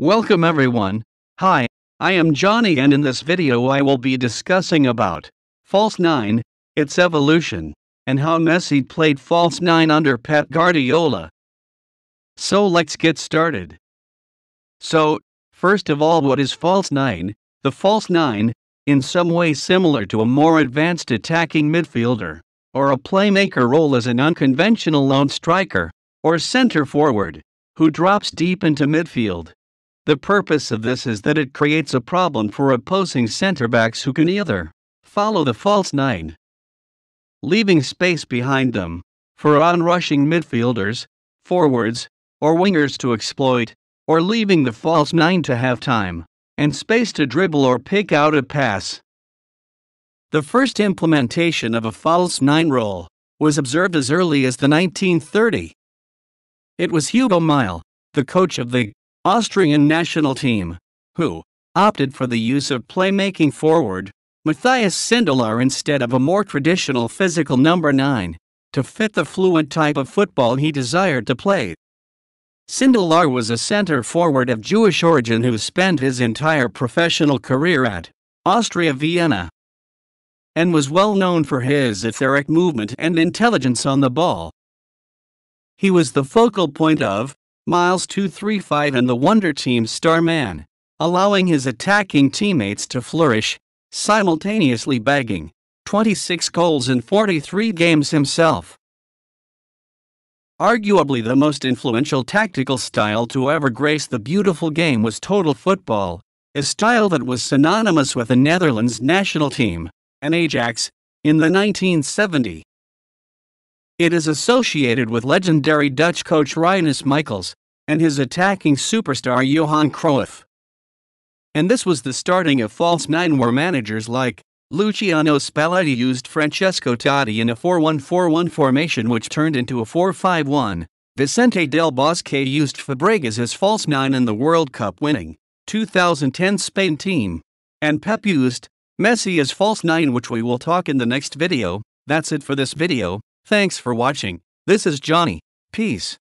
Welcome everyone. Hi, I am Johnny and in this video I will be discussing about False 9, its evolution, and how Messi played False 9 under Pep Guardiola. So let's get started. So, first of all what is False 9? The False 9, in some way similar to a more advanced attacking midfielder, or a playmaker role as an unconventional lone striker, or center forward, who drops deep into midfield the purpose of this is that it creates a problem for opposing center backs who can either follow the false nine, leaving space behind them for onrushing midfielders, forwards, or wingers to exploit, or leaving the false nine to have time and space to dribble or pick out a pass. The first implementation of a false nine role was observed as early as the 1930. It was Hugo Mile, the coach of the Austrian national team, who opted for the use of playmaking forward Matthias Sindelar instead of a more traditional physical number 9 to fit the fluid type of football he desired to play. Sindelar was a center forward of Jewish origin who spent his entire professional career at Austria Vienna and was well known for his etheric movement and intelligence on the ball. He was the focal point of Miles 235 and the Wonder star Starman, allowing his attacking teammates to flourish, simultaneously bagging 26 goals in 43 games himself. Arguably the most influential tactical style to ever grace the beautiful game was total football, a style that was synonymous with the Netherlands national team and Ajax in the 1970s. It is associated with legendary Dutch coach Rinus Michaels and his attacking superstar Johan Cruyff. And this was the starting of false nine where managers like Luciano Spalletti used Francesco Totti in a 4-1-4-1 formation which turned into a 4-5-1. Vicente del Bosque used Fabregas as false nine in the World Cup winning 2010 Spain team. And Pep used Messi as false nine which we will talk in the next video. That's it for this video. Thanks for watching. This is Johnny. Peace.